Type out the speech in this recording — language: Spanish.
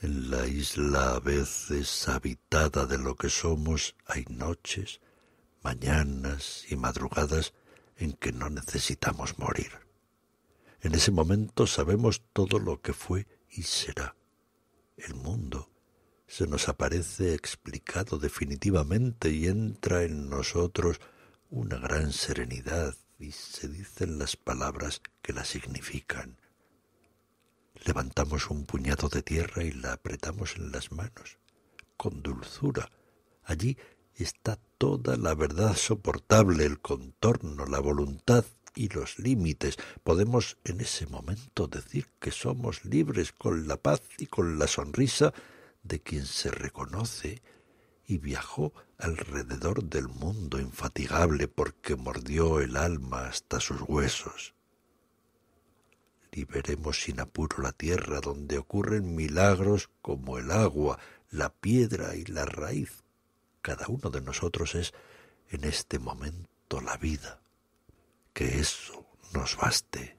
En la isla a veces habitada de lo que somos hay noches, mañanas y madrugadas en que no necesitamos morir. En ese momento sabemos todo lo que fue y será. El mundo se nos aparece explicado definitivamente y entra en nosotros una gran serenidad y se dicen las palabras que la significan. Levantamos un puñado de tierra y la apretamos en las manos, con dulzura. Allí está toda la verdad soportable, el contorno, la voluntad y los límites. Podemos en ese momento decir que somos libres con la paz y con la sonrisa de quien se reconoce y viajó alrededor del mundo infatigable porque mordió el alma hasta sus huesos y veremos sin apuro la tierra donde ocurren milagros como el agua, la piedra y la raíz. Cada uno de nosotros es en este momento la vida. Que eso nos baste.